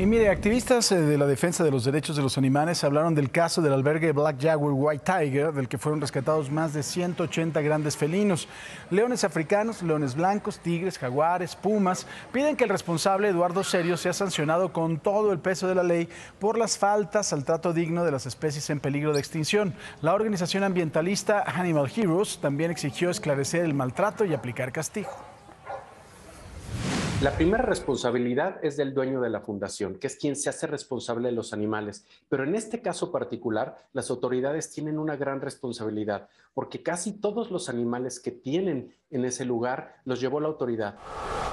Y mire, activistas eh, de la defensa de los derechos de los animales hablaron del caso del albergue Black Jaguar White Tiger, del que fueron rescatados más de 180 grandes felinos. Leones africanos, leones blancos, tigres, jaguares, pumas, piden que el responsable Eduardo Serio sea sancionado con todo el peso de la ley por las faltas al trato digno de las especies en peligro de extinción. La organización ambientalista Animal Heroes también exigió esclarecer el maltrato y aplicar castigo. La primera responsabilidad es del dueño de la fundación, que es quien se hace responsable de los animales. Pero en este caso particular, las autoridades tienen una gran responsabilidad, porque casi todos los animales que tienen en ese lugar los llevó la autoridad.